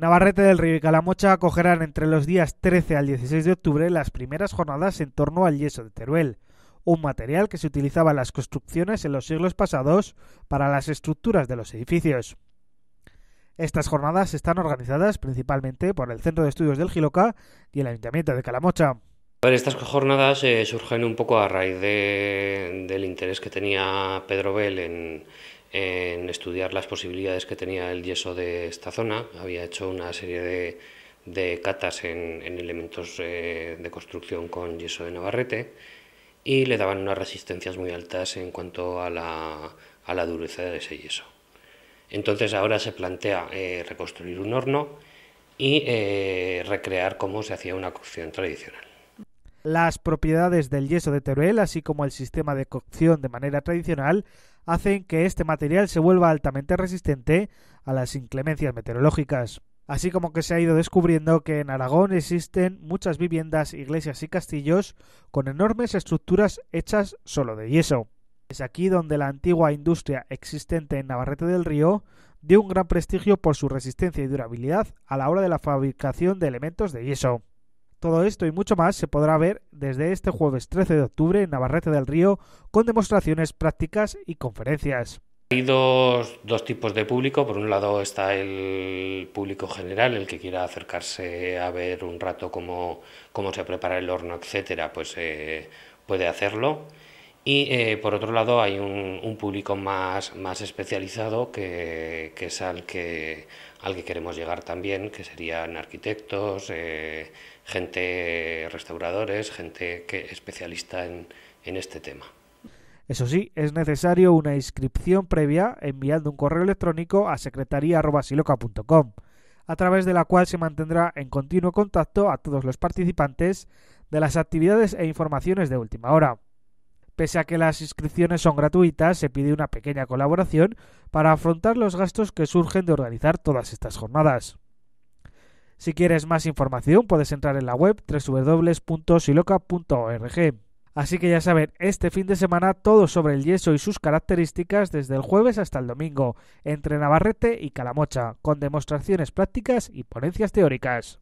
Navarrete del Río y Calamocha acogerán entre los días 13 al 16 de octubre las primeras jornadas en torno al yeso de Teruel, un material que se utilizaba en las construcciones en los siglos pasados para las estructuras de los edificios. Estas jornadas están organizadas principalmente por el Centro de Estudios del Giloca y el Ayuntamiento de Calamocha. estas jornadas eh, surgen un poco a raíz del interés que tenía Pedro Bell en, en estudiar las posibilidades que tenía el yeso de esta zona. Había hecho una serie de, catas en, elementos eh, de construcción con yeso de Navarrete y le daban unas resistencias muy altas en cuanto a la, dureza de ese yeso. Entonces ahora se plantea eh, reconstruir un horno y eh, recrear cómo se hacía una cocción tradicional. Las propiedades del yeso de Teruel, así como el sistema de cocción de manera tradicional, hacen que este material se vuelva altamente resistente a las inclemencias meteorológicas. Así como que se ha ido descubriendo que en Aragón existen muchas viviendas, iglesias y castillos con enormes estructuras hechas solo de yeso. Es aquí donde la antigua industria existente en Navarrete del Río dio un gran prestigio por su resistencia y durabilidad a la hora de la fabricación de elementos de yeso. Todo esto y mucho más se podrá ver desde este jueves 13 de octubre en Navarrete del Río con demostraciones prácticas y conferencias. Hay dos, tipos de público. Por un lado está el público general, el que quiera acercarse a ver un rato cómo, cómo se prepara el horno, etcétera, pues eh, puede hacerlo. Y eh, por otro lado hay un, público más, más especializado que, es al que, queremos llegar también, que serían arquitectos, eh, gente restauradores, gente especialista en, este tema. Eso sí, es necesario una inscripción previa enviando un correo electrónico a secretaria.siloca.com a través de la cual se mantendrá en continuo contacto a todos los participantes de las actividades e informaciones de última hora. Pese a que las inscripciones son gratuitas, se pide una pequeña colaboración para afrontar los gastos que surgen de organizar todas estas jornadas. Si quieres más información, puedes entrar en la web www.siloca.org. Así que ya saben, este fin de semana todo sobre el yeso y sus características desde el jueves hasta el domingo, entre Navarrete y Calamocha, con demostraciones prácticas y ponencias teóricas.